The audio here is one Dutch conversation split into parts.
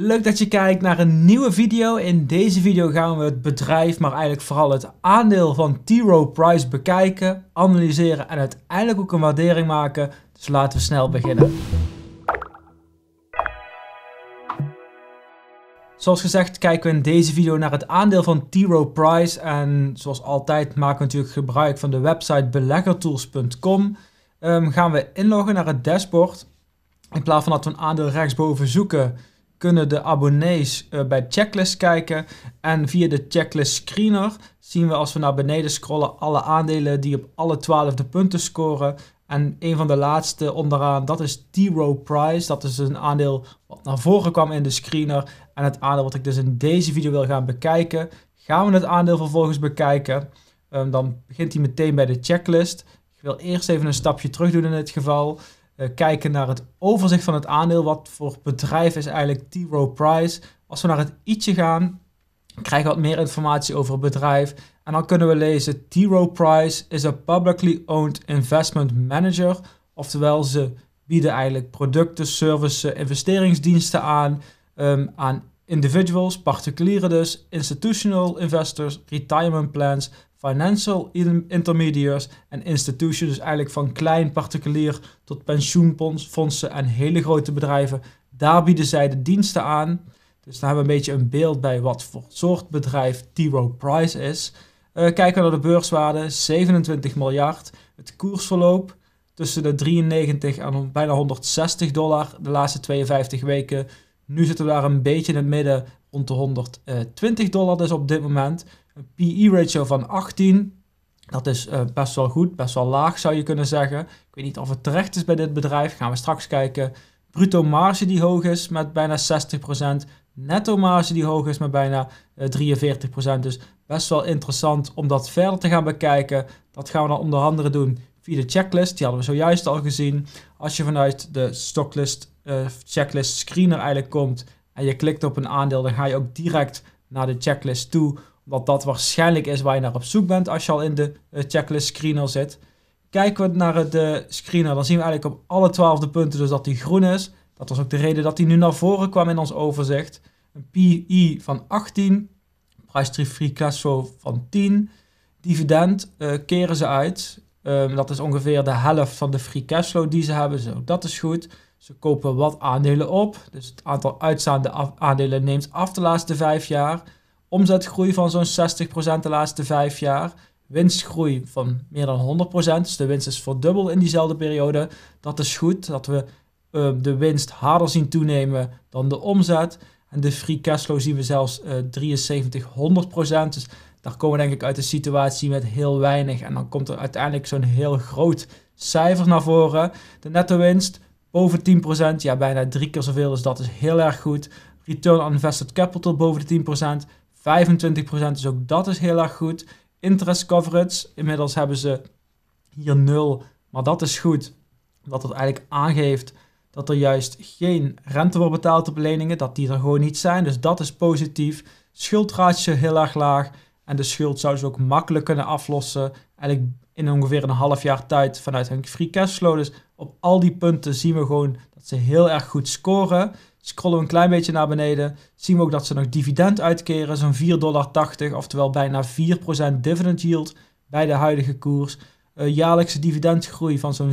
Leuk dat je kijkt naar een nieuwe video. In deze video gaan we het bedrijf, maar eigenlijk vooral het aandeel van T. Price bekijken, analyseren en uiteindelijk ook een waardering maken. Dus laten we snel beginnen. Zoals gezegd kijken we in deze video naar het aandeel van T. Price en zoals altijd maken we natuurlijk gebruik van de website beleggertools.com. Um, ehm, gaan we inloggen naar het dashboard. In plaats van dat we een aandeel rechtsboven zoeken, kunnen de abonnees uh, bij checklist kijken. En via de checklist screener zien we als we naar beneden scrollen alle aandelen die op alle twaalfde punten scoren. En een van de laatste onderaan, dat is T. Rowe Price. Dat is een aandeel wat naar voren kwam in de screener. En het aandeel wat ik dus in deze video wil gaan bekijken. Gaan we het aandeel vervolgens bekijken, ehm, dan begint hij meteen bij de checklist. Ik wil eerst even een stapje terug doen in dit geval. Eh, kijken naar het overzicht van het aandeel. Wat voor bedrijf is eigenlijk T. Rowe Price? Als we naar het i'tje gaan, krijgen we wat meer informatie over het bedrijf. En dan kunnen we lezen: T. Rowe Price is a publicly owned investment manager. Oftewel, ze bieden eigenlijk producten, services, investeringsdiensten aan. Ehm, aan individuals, particulieren dus, institutional investors, retirement plans financial intermediaries en institutions, dus eigenlijk van klein particulier tot pensioenfondsen en hele grote bedrijven. Daar bieden zij de diensten aan. Dus daar hebben we een beetje een beeld bij wat voor soort bedrijf T. Rowe Price is. Eh, kijken we naar de beurswaarde, 27 miljard. Het koersverloop tussen de 93 en bijna 160 dollar de laatste 52 weken. Nu zitten we daar een beetje in het midden rond de 120 dollar dus op dit moment een PE-ratio van 18. Dat is eh, best wel goed, best wel laag zou je kunnen zeggen. Ik weet niet of het terecht is bij dit bedrijf, gaan we straks kijken. Bruto marge die hoog is met bijna 60%. Netto marge die hoog is met bijna 43%. Eh, dus best wel interessant om dat verder te gaan bekijken. Dat gaan we dan onder andere doen via de checklist. Die hadden we zojuist al gezien. Als je vanuit de stocklist eh, checklist screener eigenlijk komt en je klikt op een aandeel, dan ga je ook direct naar de checklist toe wat dat waarschijnlijk is waar je naar op zoek bent als je al in de eh, checklist screener zit. Kijken we naar de eh, screener, nou, dan zien we eigenlijk op alle twaalfde punten dus dat die groen is. Dat was ook de reden dat die nu naar voren kwam in ons overzicht. Een PI van 18, price free cash flow van 10. Dividend eh, keren ze uit. Ehm, dat is ongeveer de helft van de free cash flow die ze hebben. Zo, dat is goed. Ze kopen wat aandelen op. Dus het aantal uitstaande aandelen neemt af de laatste vijf jaar omzetgroei van zo'n 60% de laatste vijf jaar, winstgroei van meer dan 100%, dus de winst is verdubbeld in diezelfde periode. Dat is goed, dat we ehm, de winst harder zien toenemen dan de omzet. En de free cashflow zien we zelfs uh, 73, 100%. Dus daar komen we denk ik uit een situatie met heel weinig. En dan komt er uiteindelijk zo'n heel groot cijfer naar voren. De netto winst boven 10%, ja bijna drie keer zoveel, dus dat is heel erg goed. Return on invested capital boven de 10%. 25%, is ook dat is heel erg goed. Interest coverage, inmiddels hebben ze hier 0, maar dat is goed. Omdat het eigenlijk aangeeft dat er juist geen rente wordt betaald op leningen, dat die er gewoon niet zijn. Dus dat is positief. Schuldratio heel erg laag. En de schuld zouden ze ook makkelijk kunnen aflossen. Eigenlijk in ongeveer een half jaar tijd vanuit hun free cashflow. Dus op al die punten zien we gewoon dat ze heel erg goed scoren. Scrollen we een klein beetje naar beneden, zien we ook dat ze nog dividend uitkeren, zo'n 4,80 dollar, oftewel bijna 4% dividend yield bij de huidige koers. Een jaarlijkse dividendgroei van zo'n 16%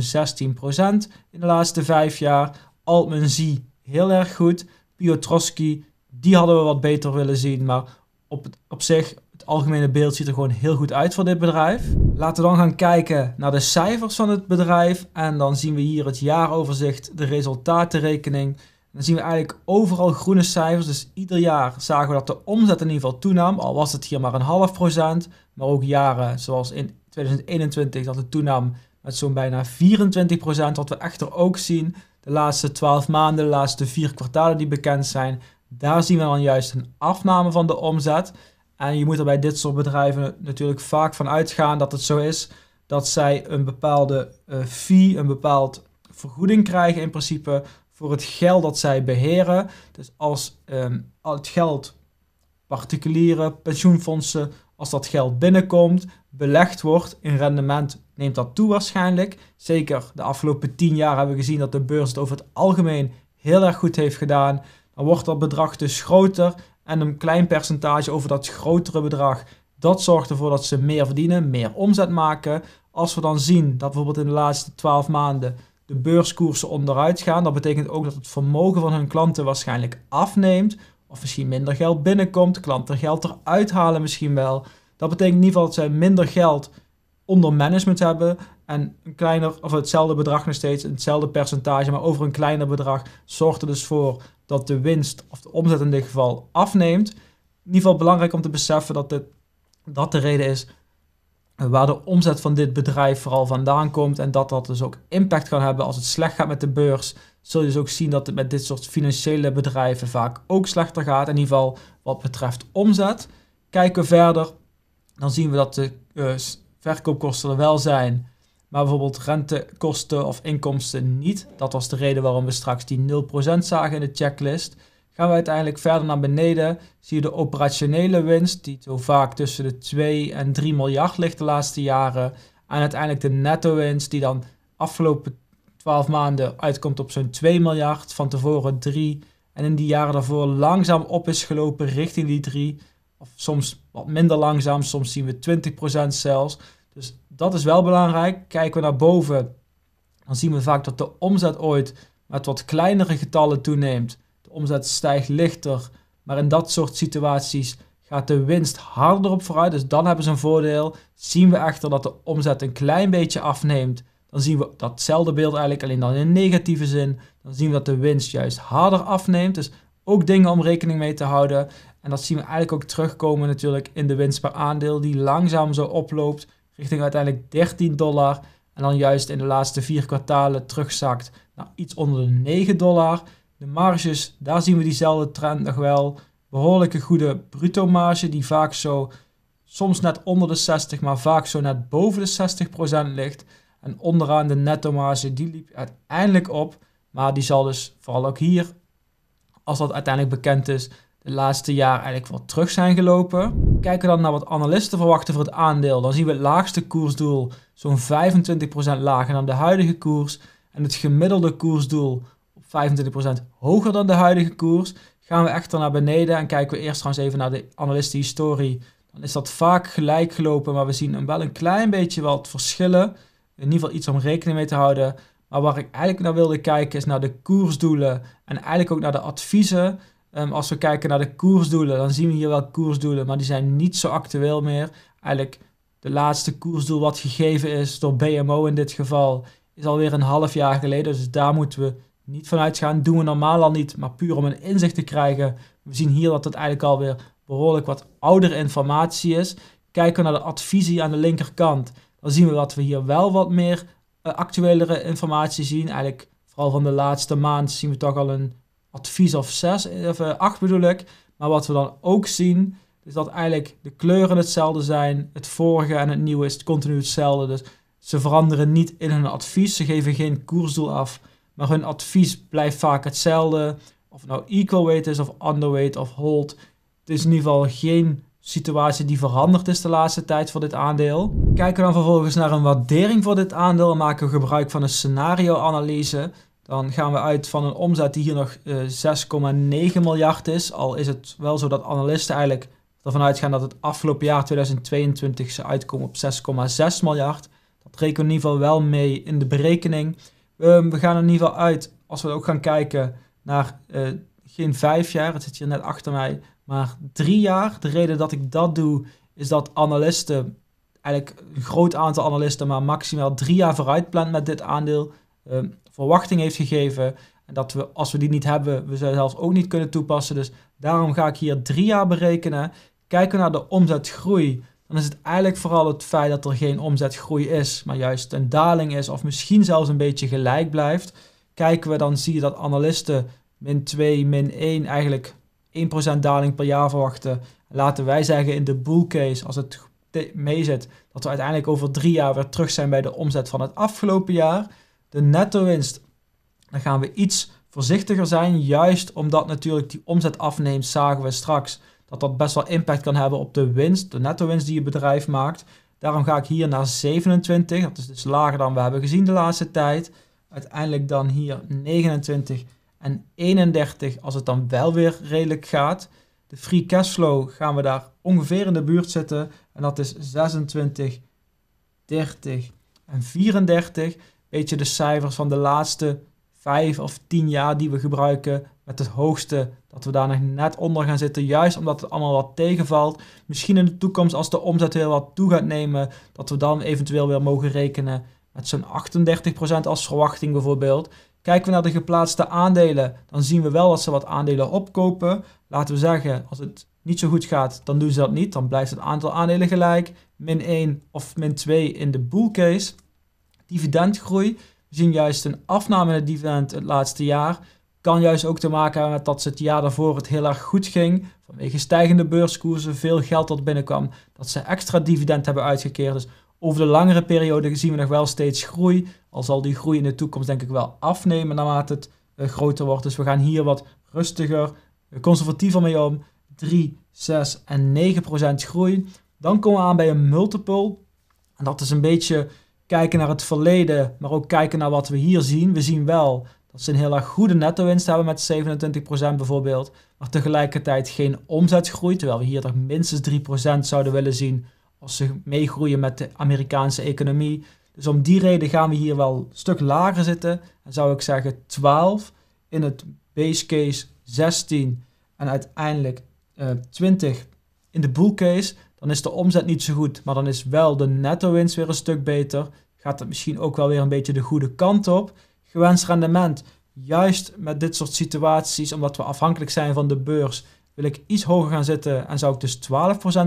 in de laatste vijf jaar. Altman zie heel erg goed. Piotrowski, die hadden we wat beter willen zien, maar op, op zich, het algemene beeld ziet er gewoon heel goed uit voor dit bedrijf. Laten we dan gaan kijken naar de cijfers van het bedrijf en dan zien we hier het jaaroverzicht, de resultatenrekening dan zien we eigenlijk overal groene cijfers. Dus ieder jaar zagen we dat de omzet in ieder geval toenam. Al was het hier maar een half procent. Maar ook jaren zoals in 2021 dat het toenam met zo'n bijna 24 procent. Wat we echter ook zien de laatste 12 maanden, de laatste vier kwartalen die bekend zijn. Daar zien we dan juist een afname van de omzet. En je moet er bij dit soort bedrijven natuurlijk vaak van uitgaan dat het zo is dat zij een bepaalde eh, fee, een bepaald vergoeding krijgen in principe voor het geld dat zij beheren. Dus als um, het geld particulieren, pensioenfondsen, als dat geld binnenkomt, belegd wordt in rendement, neemt dat toe waarschijnlijk. Zeker de afgelopen 10 jaar hebben we gezien dat de beurs het over het algemeen heel erg goed heeft gedaan. Dan wordt dat bedrag dus groter en een klein percentage over dat grotere bedrag, dat zorgt ervoor dat ze meer verdienen, meer omzet maken. Als we dan zien dat bijvoorbeeld in de laatste 12 maanden de beurskoersen onderuit gaan. Dat betekent ook dat het vermogen van hun klanten waarschijnlijk afneemt. Of misschien minder geld binnenkomt, klanten geld eruit halen misschien wel. Dat betekent in ieder geval dat zij minder geld onder management hebben. En een kleiner, of hetzelfde bedrag nog steeds, hetzelfde percentage, maar over een kleiner bedrag zorgt er dus voor dat de winst of de omzet in dit geval afneemt. In ieder geval belangrijk om te beseffen dat, dit, dat de reden is waar de omzet van dit bedrijf vooral vandaan komt en dat dat dus ook impact kan hebben als het slecht gaat met de beurs, zul je dus ook zien dat het met dit soort financiële bedrijven vaak ook slechter gaat, in ieder geval wat betreft omzet. Kijken we verder, dan zien we dat de uh, verkoopkosten er wel zijn, maar bijvoorbeeld rentekosten of inkomsten niet. Dat was de reden waarom we straks die 0% zagen in de checklist. Gaan we uiteindelijk verder naar beneden, zie je de operationele winst, die zo vaak tussen de 2 en 3 miljard ligt de laatste jaren. En uiteindelijk de netto winst, die dan afgelopen 12 maanden uitkomt op zo'n 2 miljard, van tevoren 3. En in die jaren daarvoor langzaam op is gelopen richting die 3. Of soms wat minder langzaam, soms zien we 20% zelfs. Dus dat is wel belangrijk. Kijken we naar boven, dan zien we vaak dat de omzet ooit met wat kleinere getallen toeneemt omzet stijgt lichter. Maar in dat soort situaties gaat de winst harder op vooruit. Dus dan hebben ze een voordeel. Zien we echter dat de omzet een klein beetje afneemt, dan zien we datzelfde beeld eigenlijk, alleen dan in negatieve zin. Dan zien we dat de winst juist harder afneemt. Dus ook dingen om rekening mee te houden. En dat zien we eigenlijk ook terugkomen natuurlijk in de winst per aandeel, die langzaam zo oploopt richting uiteindelijk 13 dollar. En dan juist in de laatste vier kwartalen terugzakt naar iets onder de 9 dollar. De marges, daar zien we diezelfde trend nog wel. Behoorlijke goede bruto marge die vaak zo soms net onder de 60, maar vaak zo net boven de 60% ligt. En onderaan de netto marge, die liep uiteindelijk op. Maar die zal dus vooral ook hier, als dat uiteindelijk bekend is, de laatste jaar eigenlijk wel terug zijn gelopen. Kijken we dan naar wat analisten verwachten voor het aandeel, dan zien we het laagste koersdoel zo'n 25% lager dan de huidige koers. En het gemiddelde koersdoel 25% hoger dan de huidige koers. Gaan we echter naar beneden en kijken we eerst trouwens even naar de historie? Dan is dat vaak gelijk gelopen, maar we zien wel een klein beetje wat verschillen. In ieder geval iets om rekening mee te houden. Maar waar ik eigenlijk naar wilde kijken is naar de koersdoelen en eigenlijk ook naar de adviezen. Ehm, als we kijken naar de koersdoelen, dan zien we hier wel koersdoelen, maar die zijn niet zo actueel meer. Eigenlijk de laatste koersdoel wat gegeven is door BMO in dit geval, is alweer een half jaar geleden. Dus daar moeten we niet vanuit gaan, doen we normaal al niet, maar puur om een inzicht te krijgen. We zien hier dat het eigenlijk alweer behoorlijk wat oudere informatie is. Kijken we naar de adviezen aan de linkerkant, dan zien we dat we hier wel wat meer uh, actuelere informatie zien. Eigenlijk vooral van de laatste maand zien we toch al een advies of zes, eh, of 8 eh, bedoel ik. Maar wat we dan ook zien, is dat eigenlijk de kleuren hetzelfde zijn. Het vorige en het nieuwe is continu hetzelfde. Dus ze veranderen niet in hun advies. Ze geven geen koersdoel af. Maar hun advies blijft vaak hetzelfde. Of het nou equal weight is of underweight of hold. Het is in ieder geval geen situatie die veranderd is de laatste tijd voor dit aandeel. Kijken we dan vervolgens naar een waardering voor dit aandeel en maken we gebruik van een scenario-analyse. Dan gaan we uit van een omzet die hier nog 6,9 eh, miljard is. Al is het wel zo dat analisten eigenlijk ervan uitgaan dat het afgelopen jaar 2022 ze uitkomen op 6,6 miljard. Dat rekenen we in ieder geval wel mee in de berekening. Ehm, we gaan in ieder geval uit, als we ook gaan kijken naar eh, geen vijf jaar, het zit hier net achter mij, maar drie jaar. De reden dat ik dat doe, is dat analisten, eigenlijk een groot aantal analisten, maar maximaal drie jaar vooruit plant met dit aandeel, ehm, verwachting heeft gegeven. En dat we, als we die niet hebben, we ze zelfs ook niet kunnen toepassen. Dus daarom ga ik hier drie jaar berekenen. Kijken naar de omzetgroei dan is het eigenlijk vooral het feit dat er geen omzetgroei is, maar juist een daling is of misschien zelfs een beetje gelijk blijft. Kijken we dan zie je dat analisten min 2, min 1 eigenlijk 1% daling per jaar verwachten. Laten wij zeggen in de bull case, als het zit, dat we uiteindelijk over drie jaar weer terug zijn bij de omzet van het afgelopen jaar. De netto winst, dan gaan we iets voorzichtiger zijn, juist omdat natuurlijk die omzet afneemt, zagen we straks dat dat best wel impact kan hebben op de winst, de netto winst die je bedrijf maakt. Daarom ga ik hier naar 27, dat is dus lager dan we hebben gezien de laatste tijd. Uiteindelijk dan hier 29 en 31 als het dan wel weer redelijk gaat. De free cashflow gaan we daar ongeveer in de buurt zitten en dat is 26, 30 en 34. Beetje de cijfers van de laatste vijf of tien jaar die we gebruiken met het hoogste. Dat we daar nog net onder gaan zitten, juist omdat het allemaal wat tegenvalt. Misschien in de toekomst als de omzet weer wat toe gaat nemen, dat we dan eventueel weer mogen rekenen met zo'n 38% als verwachting bijvoorbeeld. Kijken we naar de geplaatste aandelen, dan zien we wel dat ze wat aandelen opkopen. Laten we zeggen, als het niet zo goed gaat, dan doen ze dat niet. Dan blijft het aantal aandelen gelijk. Min 1 of min 2 in de bull case. Dividendgroei we zien juist een afname in het dividend het laatste jaar. Kan juist ook te maken hebben met dat ze het jaar daarvoor het heel erg goed ging. Vanwege stijgende beurskoersen, veel geld dat binnenkwam. Dat ze extra dividend hebben uitgekeerd. Dus over de langere periode zien we nog wel steeds groei. Al zal die groei in de toekomst denk ik wel afnemen naarmate het eh, groter wordt. Dus we gaan hier wat rustiger, eh, conservatiever mee om. 3, 6 en 9 procent groei. Dan komen we aan bij een multiple. En dat is een beetje kijken naar het verleden, maar ook kijken naar wat we hier zien. We zien wel dat ze een heel erg goede netto winst hebben met 27% bijvoorbeeld. Maar tegelijkertijd geen omzetgroei. Terwijl we hier toch minstens 3% zouden willen zien als ze meegroeien met de Amerikaanse economie. Dus om die reden gaan we hier wel een stuk lager zitten. Dan zou ik zeggen 12. In het base case 16. En uiteindelijk 20 eh, in de bull case dan is de omzet niet zo goed. Maar dan is wel de netto winst weer een stuk beter. Gaat het misschien ook wel weer een beetje de goede kant op. Gewenst rendement. Juist met dit soort situaties, omdat we afhankelijk zijn van de beurs, wil ik iets hoger gaan zitten en zou ik dus 12%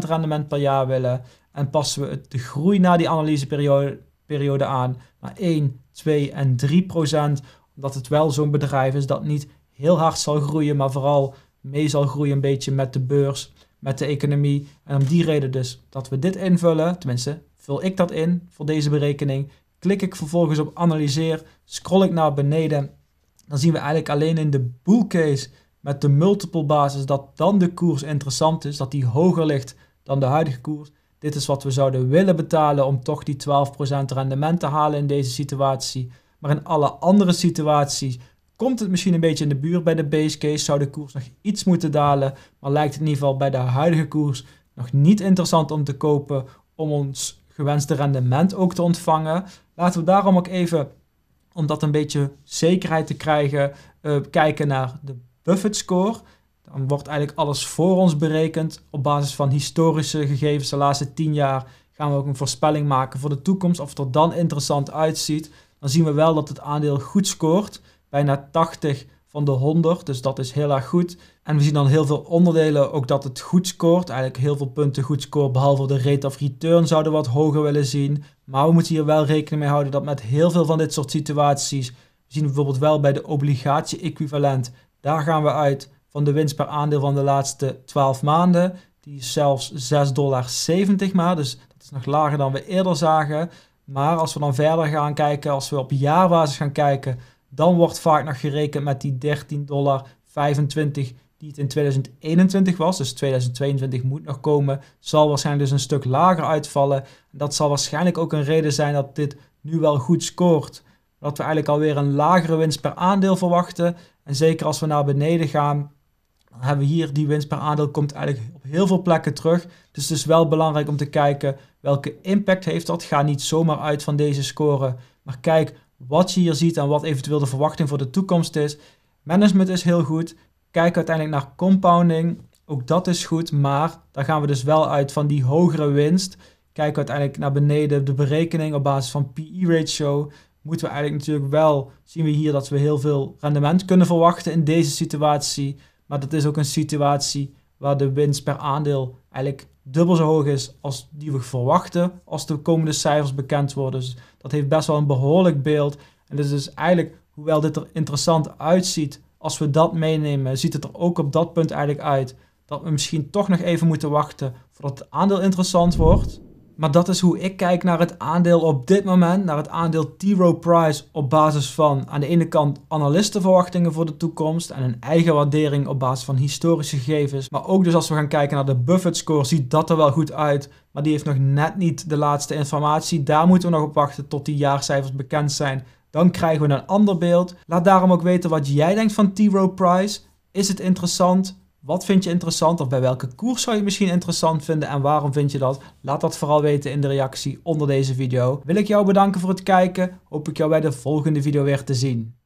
rendement per jaar willen. En passen we de groei na die analyseperiode aan naar 1, 2 en 3 procent. Omdat het wel zo'n bedrijf is dat niet heel hard zal groeien, maar vooral mee zal groeien een beetje met de beurs met de economie. En om die reden dus dat we dit invullen, tenminste vul ik dat in voor deze berekening. Klik ik vervolgens op analyseer, scroll ik naar beneden. Dan zien we eigenlijk alleen in de bull met de multiple basis dat dan de koers interessant is, dat die hoger ligt dan de huidige koers. Dit is wat we zouden willen betalen om toch die 12% rendement te halen in deze situatie. Maar in alle andere situaties komt het misschien een beetje in de buurt bij de base case. Zou de koers nog iets moeten dalen. Maar lijkt het in ieder geval bij de huidige koers nog niet interessant om te kopen. Om ons gewenste rendement ook te ontvangen. Laten we daarom ook even, om dat een beetje zekerheid te krijgen, eh, kijken naar de Buffett score. Dan wordt eigenlijk alles voor ons berekend. Op basis van historische gegevens de laatste 10 jaar gaan we ook een voorspelling maken voor de toekomst. Of het er dan interessant uitziet. Dan zien we wel dat het aandeel goed scoort bijna 80 van de 100. Dus dat is heel erg goed. En we zien dan heel veel onderdelen ook dat het goed scoort. Eigenlijk heel veel punten goed scoort. Behalve de rate of return zouden we wat hoger willen zien. Maar we moeten hier wel rekening mee houden dat met heel veel van dit soort situaties. We zien bijvoorbeeld wel bij de obligatie-equivalent. Daar gaan we uit van de winst per aandeel van de laatste 12 maanden. Die is zelfs 6,70 dollar maar. Dus dat is nog lager dan we eerder zagen. Maar als we dan verder gaan kijken, als we op jaarbasis gaan kijken, dan wordt vaak nog gerekend met die 13,25 dollar die het in 2021 was. Dus 2022 moet nog komen. Zal waarschijnlijk dus een stuk lager uitvallen. Dat zal waarschijnlijk ook een reden zijn dat dit nu wel goed scoort. Dat we eigenlijk alweer een lagere winst per aandeel verwachten. En zeker als we naar beneden gaan, dan hebben we hier die winst per aandeel komt eigenlijk op heel veel plekken terug. Dus het is wel belangrijk om te kijken welke impact heeft dat. Ga niet zomaar uit van deze score, maar kijk wat je hier ziet en wat eventueel de verwachting voor de toekomst is. Management is heel goed. Kijk uiteindelijk naar compounding. Ook dat is goed, maar daar gaan we dus wel uit van die hogere winst. Kijken uiteindelijk naar beneden de berekening op basis van PE-ratio. Moeten we eigenlijk natuurlijk wel, zien we hier dat we heel veel rendement kunnen verwachten in deze situatie. Maar dat is ook een situatie waar de winst per aandeel eigenlijk dubbel zo hoog is als die we verwachten als de komende cijfers bekend worden. Dus dat heeft best wel een behoorlijk beeld. En dus is eigenlijk, hoewel dit er interessant uitziet, als we dat meenemen, ziet het er ook op dat punt eigenlijk uit dat we misschien toch nog even moeten wachten voordat het aandeel interessant wordt. Maar dat is hoe ik kijk naar het aandeel op dit moment, naar het aandeel T. Rowe Price op basis van aan de ene kant analistenverwachtingen voor de toekomst en een eigen waardering op basis van historische gegevens. Maar ook dus als we gaan kijken naar de Buffett score ziet dat er wel goed uit, maar die heeft nog net niet de laatste informatie. Daar moeten we nog op wachten tot die jaarcijfers bekend zijn. Dan krijgen we een ander beeld. Laat daarom ook weten wat jij denkt van T. Rowe Price. Is het interessant? Wat vind je interessant of bij welke koers zou je misschien interessant vinden en waarom vind je dat? Laat dat vooral weten in de reactie onder deze video. Wil ik jou bedanken voor het kijken. Hoop ik jou bij de volgende video weer te zien.